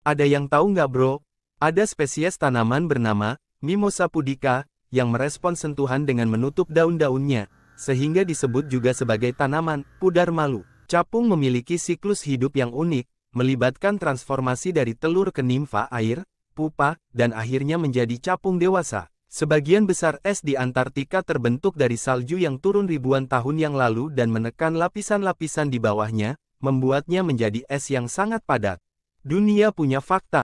Ada yang tahu nggak bro? Ada spesies tanaman bernama, Mimosa pudica, yang merespon sentuhan dengan menutup daun-daunnya, sehingga disebut juga sebagai tanaman, pudar malu. Capung memiliki siklus hidup yang unik, melibatkan transformasi dari telur ke nimfa air, pupa, dan akhirnya menjadi capung dewasa. Sebagian besar es di Antartika terbentuk dari salju yang turun ribuan tahun yang lalu dan menekan lapisan-lapisan di bawahnya, membuatnya menjadi es yang sangat padat. Dunia punya fakta.